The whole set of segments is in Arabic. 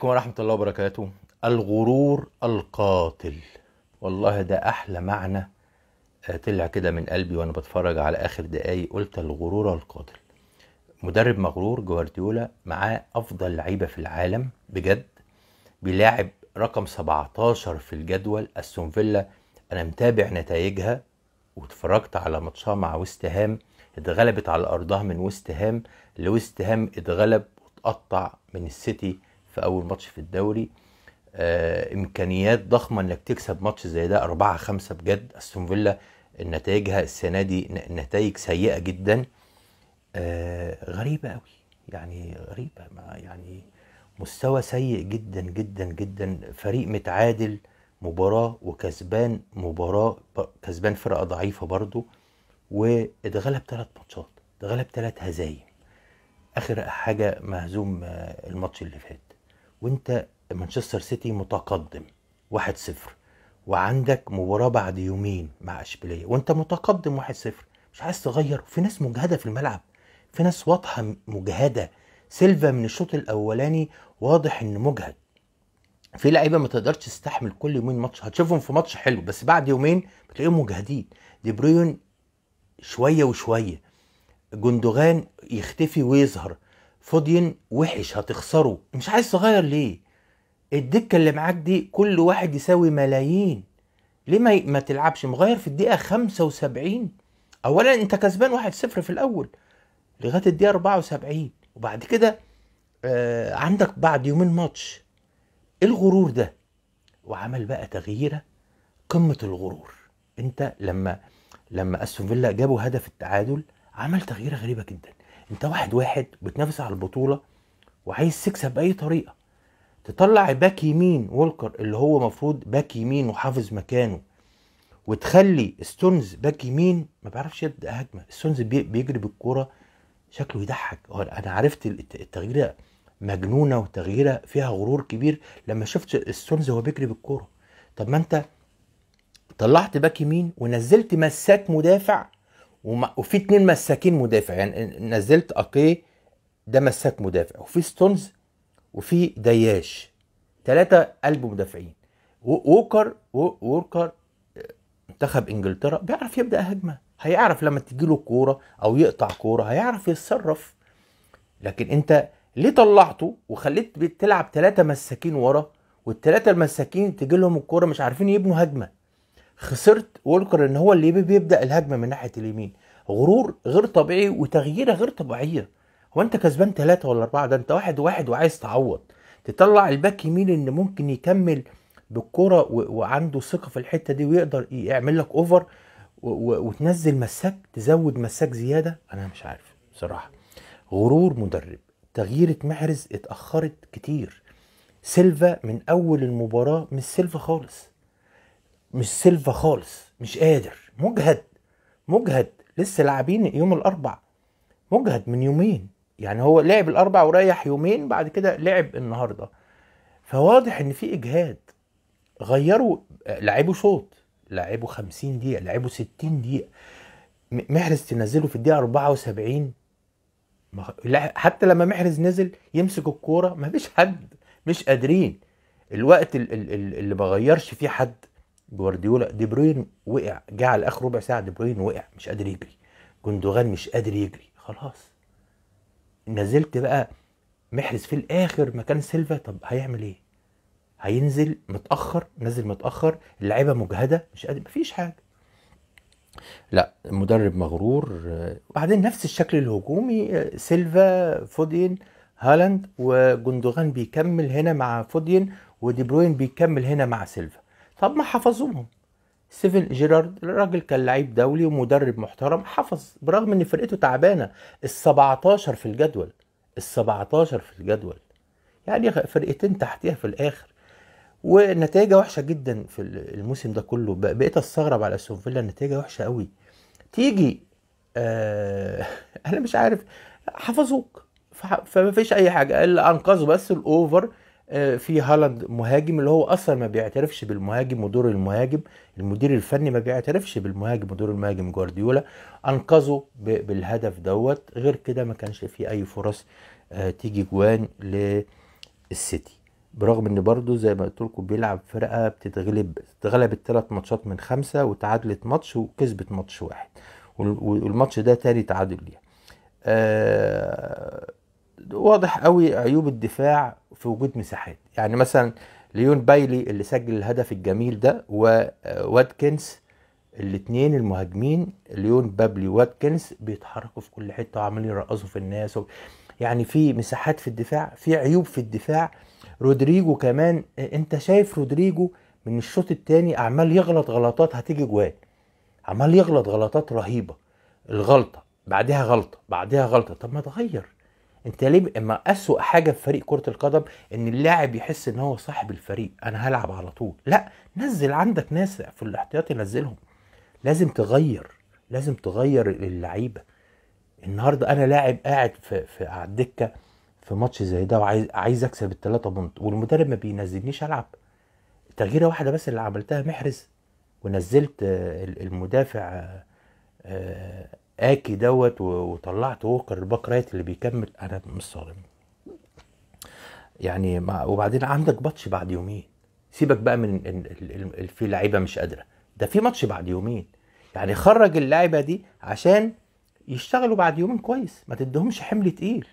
عليكم ورحمة الله وبركاته الغرور القاتل والله ده أحلى معنى آه، طلع كده من قلبي وأنا بتفرج على آخر دقايق قلت الغرور القاتل مدرب مغرور جوارديولا معاه أفضل لعيبة في العالم بجد بيلاعب رقم 17 في الجدول أستون فيلا أنا متابع نتائجها واتفرجت على ماتشها مع ويست هام اتغلبت على أرضها من ويست هام لويست هام اتغلب واتقطع من السيتي في اول ماتش في الدوري آه، امكانيات ضخمه انك تكسب ماتش زي ده أربعة خمسة بجد استون فيلا نتائجها السنه دي نتائج سيئه جدا آه، غريبه قوي يعني غريبه ما يعني مستوى سيء جدا جدا جدا فريق متعادل مباراة وكسبان مباراة كسبان فرقة ضعيفة برضو واتغلب ثلاث ماتشات اتغلب ثلاث هزايم آخر حاجة مهزوم آه، الماتش اللي فات وانت مانشستر سيتي متقدم 1-0 وعندك مباراة بعد يومين مع اشبيلية وانت متقدم 1-0 مش عايز تغير في ناس مجهدة في الملعب في ناس واضحة مجهدة سيلفا من الشوط الاولاني واضح انه مجهد في لعيبه ما تقدرش تستحمل كل يومين ماتش هتشوفهم في ماتش حلو بس بعد يومين بتلاقيهم مجهدين دي بروين شويه وشويه جندوغان يختفي ويظهر فاضيين وحش هتخسره مش عايز تغير ليه الدكة اللي معاك دي كل واحد يساوي ملايين ليه ما, ما تلعبش مغير في الدقيقة 75 اولا انت كسبان 1-0 في الاول لغاية الدقيقة 74 وبعد كده آه عندك بعد يومين ماتش إيه الغرور ده وعمل بقى تغييره قمة الغرور انت لما لما استون فيلا جابوا هدف التعادل عمل تغييره غريبه جدا انت واحد واحد بتنافس على البطوله وعايز تكسب باي طريقه تطلع باك يمين وولكر اللي هو مفروض باك يمين وحافظ مكانه وتخلي ستونز باك يمين ما بيعرفش يبدا هجمه ستونز بيجري بالكوره شكله يضحك انا عرفت التغييره مجنونه وتغييره فيها غرور كبير لما شفت ستونز وهو بيجري بالكوره طب ما انت طلعت باك يمين ونزلت مساك مدافع وفي اتنين مساكين مدافع يعني نزلت اقي ده مساك مدافع وفي ستونز وفي دياش ثلاثة قلب مدافعين ووكر ووركر آه، منتخب انجلترا بيعرف يبدا هجمه هيعرف لما تجيله كوره او يقطع كوره هيعرف يتصرف لكن انت ليه طلعته وخليت بتلعب ثلاثة مساكين ورا والثلاثة المساكين تجي لهم الكوره مش عارفين يبنوا هجمه خسرت وولكر ان هو اللي بيبدا الهجمه من ناحيه اليمين غرور غير طبيعي وتغييره غير طبيعيه هو انت كسبان ثلاثة ولا أربعة ده انت واحد واحد وعايز تعوض تطلع الباك يمين ان ممكن يكمل بالكرة وعنده ثقة في الحتة دي ويقدر يعمل لك اوفر وتنزل مساك تزود مساك زيادة انا مش عارف بصراحة غرور مدرب تغييرة محرز اتأخرت كتير سيلفا من اول المباراة مش سيلفا خالص مش سيلفا خالص مش قادر مجهد مجهد لسه لاعبين يوم الاربع مجهد من يومين يعني هو لعب الاربع وريح يومين بعد كده لعب النهارده فواضح ان في اجهاد غيروا لعبوا شوط لعبوا 50 دقيقه لعبوا 60 دقيقه محرز تنزله في الدقيقه 74 حتى لما محرز نزل يمسك الكوره مفيش حد مش قادرين الوقت اللي ما غيرش فيه حد جوارديولا دي بروين وقع جه على اخر ربع ساعه دي بروين وقع مش قادر يجري جندوغان مش قادر يجري خلاص نزلت بقى محرز في الاخر مكان سيلفا طب هيعمل ايه هينزل متاخر نزل متاخر اللعيبه مجهده مش قادر مفيش حاجه لا مدرب مغرور وبعدين نفس الشكل الهجومي سيلفا فودين هالاند وجندوغان بيكمل هنا مع فودين ودي بروين بيكمل هنا مع سيلفا طب ما حفظوهم سيفن جيرارد الراجل كان لعيب دولي ومدرب محترم حفظ برغم ان فرقته تعبانه ال 17 في الجدول ال 17 في الجدول يعني فرقتين تحتيها في الاخر ونتائج وحشة جدا في الموسم ده كله بقيت استغرب على استون فيلا وحشة قوي تيجي آه انا مش عارف حفظوك فما فيش اي حاجة اللي انقذه بس الاوفر آه، في هالاند مهاجم اللي هو اصلا ما بيعترفش بالمهاجم ودور المهاجم المدير الفني ما بيعترفش بالمهاجم ودور المهاجم جوارديولا انقذه بالهدف دوت غير كده ما كانش في اي فرص آه، تيجي جوان للسيتي برغم ان برضه زي ما قلت لكم بيلعب فرقه بتتغلب اتغلبت ثلاث ماتشات من خمسه وتعادلت ماتش وكسبت ماتش واحد والماتش ده تاني تعادل ليها آه، واضح قوي عيوب الدفاع في وجود مساحات يعني مثلا ليون بايلي اللي سجل الهدف الجميل ده وواتكنز الاثنين المهاجمين ليون بابلي واتكنز بيتحركوا في كل حته وعمالين يرقصوا في الناس و... يعني في مساحات في الدفاع في عيوب في الدفاع رودريجو كمان انت شايف رودريجو من الشوط الثاني عمال يغلط غلطات هتيجي جوان عمال يغلط غلطات رهيبه الغلطه بعدها غلطه بعدها غلطه طب ما تغير انت ليه اما اسوء حاجه في فريق كره القدم ان اللاعب يحس ان هو صاحب الفريق انا هلعب على طول لا نزل عندك ناس في الاحتياطي نزلهم لازم تغير لازم تغير اللعيبه النهارده انا لاعب قاعد في, في على الدكه في ماتش زي ده وعايز عايز اكسب الثلاثه بونت والمدرب ما بينزلنيش العب تغييره واحده بس اللي عملتها محرز ونزلت المدافع آه، آه، اكي دوت وطلعت ووكر الباك رايت اللي بيكمل انا مش صارم يعني ما وبعدين عندك ماتش بعد يومين سيبك بقى من في لعيبه مش قادره ده في ماتش بعد يومين يعني خرج اللعيبه دي عشان يشتغلوا بعد يومين كويس ما تديهمش حمل تقيل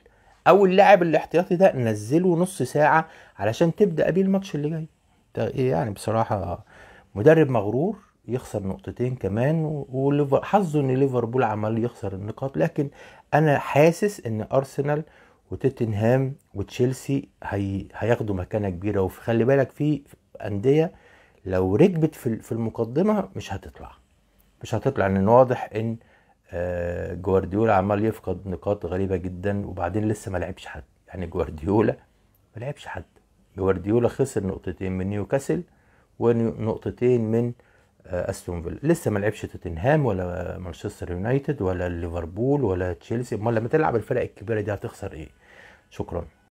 او اللاعب الاحتياطي ده نزله نص ساعه علشان تبدا بيه الماتش اللي جاي يعني بصراحه مدرب مغرور يخسر نقطتين كمان وحظه ان ليفربول عمال يخسر النقاط لكن انا حاسس ان ارسنال وتوتنهام وتشيلسي هي... هياخدوا مكانه كبيره وخلي بالك في انديه لو ركبت في المقدمه مش هتطلع مش هتطلع لان واضح ان آه، جوارديولا عمال يفقد نقاط غريبه جدا وبعدين لسه ما لعبش حد يعني جوارديولا ما لعبش حد جوارديولا خسر نقطتين من نيوكاسل ونقطتين من آه، استون فيلا لسه ما لعبش توتنهام ولا مانشستر يونايتد ولا ليفربول ولا تشيلسي امال لما تلعب الفرق الكبيره دي هتخسر ايه شكرا